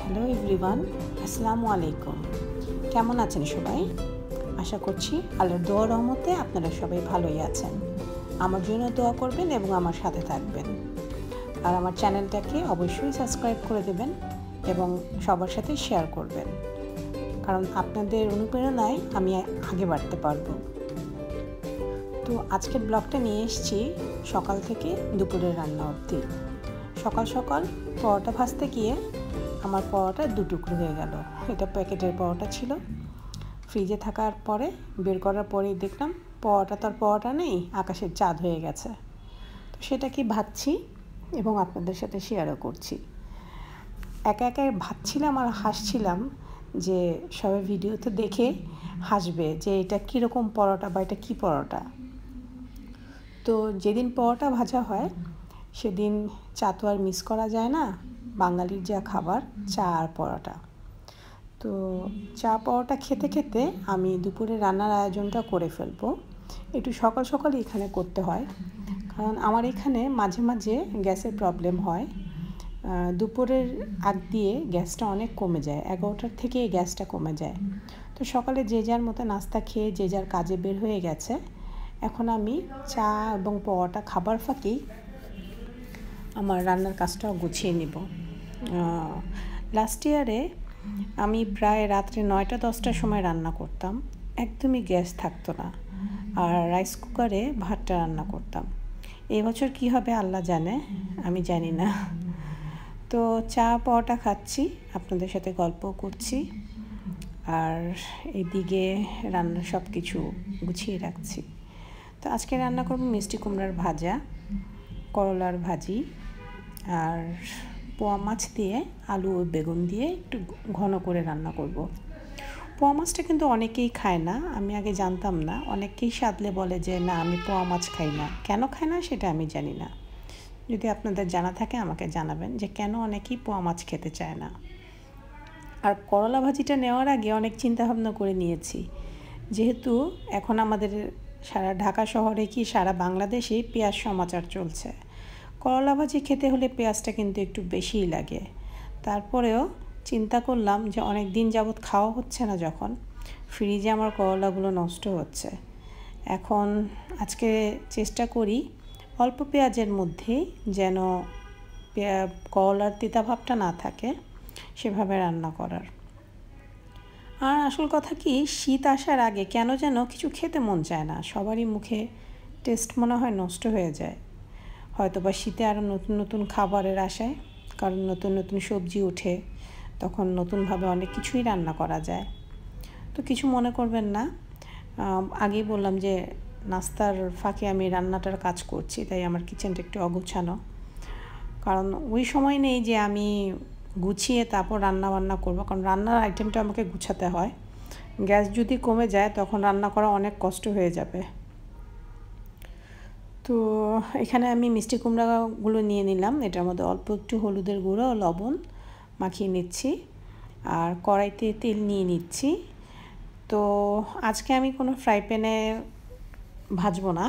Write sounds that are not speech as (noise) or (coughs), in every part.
Hello everyone আসসালামু আলাইকুম কেমন আছেন সবাই আশা করছি আল্লাহর দোয়া রহমতে আপনারা সবাই ভালোই আছেন আমার জন্য দোয়া করবেন এবং আমার সাথে থাকবেন আর আমার চ্যানেলটাকে অবশ্যই সাবস্ক্রাইব করে দেবেন এবং সবার সাথে শেয়ার করবেন কারণ আপনাদের অনুপ্রেরণায় আমি আগে বাড়তে পারবো তো আজকের ব্লগটা নিয়ে এসেছি সকাল থেকে দুপুরের রান্না অবধি সকাল সকাল পরোটা ভাজতে গিয়ে আমার পরোটা দু টুকরো হয়ে গেল এটা প্যাকেটের পরোটা ছিল ফ্রিজে থাকার পরে বের করার পরেই দেখলাম পরোটা তো আর পরোটা নেই আকাশের চাঁদ হয়ে গেছে তো সেটা কি ভাবছি এবং আপনাদের সাথে শেয়ারও করছি একা একা ভাবছিলাম আর হাসছিলাম যে সবাই ভিডিওতে দেখে হাসবে যে এটা কীরকম পরোটা বা এটা কী পরোটা তো যেদিন পরোটা ভাজা হয় সেদিন চাতু আর মিস করা যায় না বাঙালির যা খাবার চা আর পরোটা তো চা পরোটা খেতে খেতে আমি দুপুরে রান্নার আয়োজনটা করে ফেলবো একটু সকাল সকালই এখানে করতে হয় কারণ আমার এখানে মাঝে মাঝে গ্যাসের প্রবলেম হয় দুপুরের আগ দিয়ে গ্যাসটা অনেক কমে যায় এগারোটার থেকে গ্যাসটা কমে যায় তো সকালে যে যার মতো নাস্তা খেয়ে যে যার কাজে বের হয়ে গেছে এখন আমি চা এবং পরোটা খাবার ফাঁকেই আমার রান্নার কাজটাও গুছিয়ে নিব লাস্ট ইয়ারে আমি প্রায় রাত্রে নয়টা দশটার সময় রান্না করতাম একদমই গ্যাস থাকতো না আর রাইস কুকারে ভাতটা রান্না করতাম এবছর কি হবে আল্লাহ জানে আমি জানি না তো চা পাওয়াটা খাচ্ছি আপনাদের সাথে গল্প করছি আর এদিকে রান্না সব কিছু গুছিয়ে রাখছি তো আজকে রান্না করবো মিষ্টি কুমড়ার ভাজা করলার ভাজি আর পোয়া মাছ দিয়ে আলু ও বেগুন দিয়ে একটু ঘন করে রান্না করব। পোয়া মাছটা কিন্তু অনেকেই খায় না আমি আগে জানতাম না অনেকেই সাদলে বলে যে না আমি পোয়া মাছ খাই না কেন খায় না সেটা আমি জানি না যদি আপনাদের জানা থাকে আমাকে জানাবেন যে কেন অনেকেই পোয়া মাছ খেতে চায় না আর করলা ভাজিটা নেওয়ার আগে অনেক চিন্তাভাবনা করে নিয়েছি যেহেতু এখন আমাদের সারা ঢাকা শহরে কি সারা বাংলাদেশে পেঁয়াজ সমাচার চলছে করলা ভাজি খেতে হলে পেঁয়াজটা কিন্তু একটু বেশিই লাগে তারপরেও চিন্তা করলাম যে অনেক দিন যাবৎ খাওয়া হচ্ছে না যখন ফ্রিজে আমার করলাগুলো নষ্ট হচ্ছে এখন আজকে চেষ্টা করি অল্প পেঁয়াজের মধ্যেই যেন করলার তিতাভাবটা না থাকে সেভাবে রান্না করার আর আসল কথা কি শীত আসার আগে কেন যেন কিছু খেতে মন চায় না সবারই মুখে টেস্ট মনে হয় নষ্ট হয়ে যায় হয়তো বা শীতে আরও নতুন নতুন খাবারের আশায় কারণ নতুন নতুন সবজি ওঠে তখন নতুনভাবে অনেক কিছুই রান্না করা যায় তো কিছু মনে করবেন না আগেই বললাম যে নাস্তার ফাঁকে আমি রান্নাটার কাজ করছি তাই আমার কিচেনটা একটু অগোছানো কারণ ওই সময় নেই যে আমি গুছিয়ে তারপর রান্না বান্না করবো কারণ রান্নার আইটেমটা আমাকে গুছাতে হয় গ্যাস যদি কমে যায় তখন রান্না করা অনেক কষ্ট হয়ে যাবে তো এখানে আমি মিষ্টি কুমড়াগুলো নিয়ে নিলাম এটার মধ্যে অল্প একটু হলুদের গুঁড়ো লবণ মাখিয়ে নিচ্ছি আর কড়াইতে তেল নিয়ে নিচ্ছি তো আজকে আমি কোনো ফ্রাই প্যানে ভাজবো না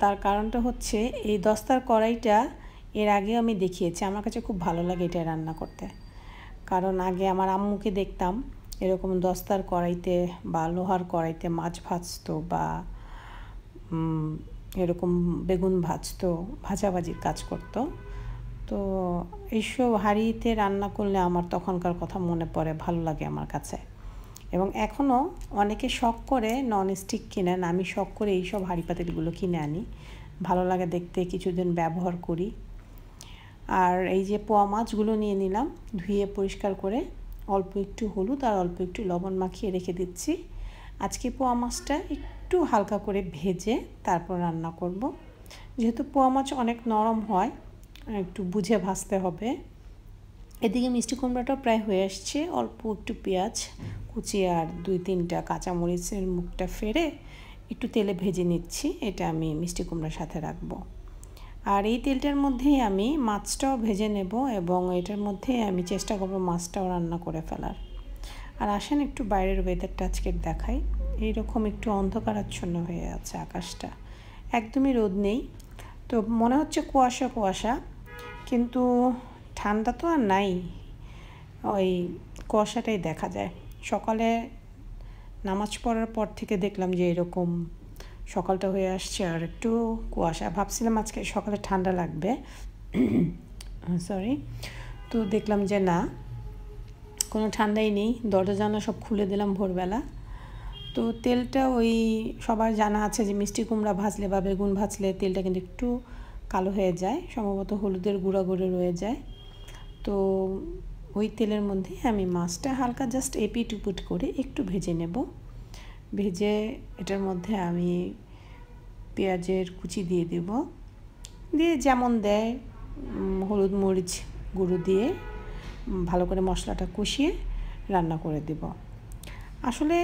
তার কারণটা হচ্ছে এই দস্তার কড়াইটা এর আগেও আমি দেখিয়েছি আমার কাছে খুব ভালো লাগে এটা রান্না করতে কারণ আগে আমার আম্মুকে দেখতাম এরকম দস্তার কড়াইতে বা লোহার কড়াইতে মাছ ভাজতো বা এরকম বেগুন ভাজতো ভাজাভাজির কাজ করতো তো এইসব হাঁড়িতে রান্না করলে আমার তখনকার কথা মনে পড়ে ভালো লাগে আমার কাছে এবং এখনও অনেকে শখ করে নন স্টিক কিনেন আমি শখ করে এইসব হাঁড়ি পাতিলগুলো কিনে আনি ভালো লাগে দেখতে কিছুদিন ব্যবহার করি আর এই যে পোয়া মাছগুলো নিয়ে নিলাম ধুয়ে পরিষ্কার করে অল্প একটু হলুদ আর অল্প একটু লবণ মাখিয়ে রেখে দিচ্ছি আজকে পোয়া মাছটা একটু হালকা করে ভেজে তারপর রান্না করব। যেহেতু পোয়া মাছ অনেক নরম হয় একটু বুঝে ভাজতে হবে এদিকে মিষ্টি কুমড়াটাও প্রায় হয়ে আসছে অল্প একটু পেঁয়াজ কুচি আর দুই তিনটা কাঁচামরিচের মুখটা ফেরে একটু তেলে ভেজে নিচ্ছি এটা আমি মিষ্টি কুমড়ার সাথে রাখবো আর এই তেলটার মধ্যেই আমি মাছটাও ভেজে নেব এবং এটার মধ্যে আমি চেষ্টা করব মাছটাও রান্না করে ফেলার আর আসেন একটু বাইরের ওয়েদারটা আজকে দেখাই এইরকম একটু অন্ধকারাচ্ছন্ন হয়ে আছে আকাশটা একদমই রোদ নেই তো মনে হচ্ছে কুয়াশা কুয়াশা কিন্তু ঠান্ডা তো আর নাই ওই কুয়াশাটাই দেখা যায় সকালে নামাজ পড়ার পর থেকে দেখলাম যে এরকম সকালটা হয়ে আসছে আর একটু কুয়াশা ভাবছিলাম আজকে সকালে ঠান্ডা লাগবে সরি (coughs) তো দেখলাম যে না কোনো ঠান্ডাই নেই দরজা জানা সব খুলে দিলাম ভোরবেলা তো তেলটা ওই সবার জানা আছে যে মিষ্টি কুমড়া ভাজলে বা বেগুন ভাজলে তেলটা কিন্তু একটু কালো হয়ে যায় সম্ভবত হলুদের গুঁড়া গুঁড়ে রয়ে যায় তো ওই তেলের মধ্যে আমি মাছটা হালকা জাস্ট এপি উপিট করে একটু ভেজে নেব ভেজে এটার মধ্যে আমি পেঁয়াজের কুচি দিয়ে দেব দিয়ে যেমন দেয় হলুদ মরিচ গুঁড়ো দিয়ে ভালো করে মশলাটা কষিয়ে রান্না করে দেব আসলে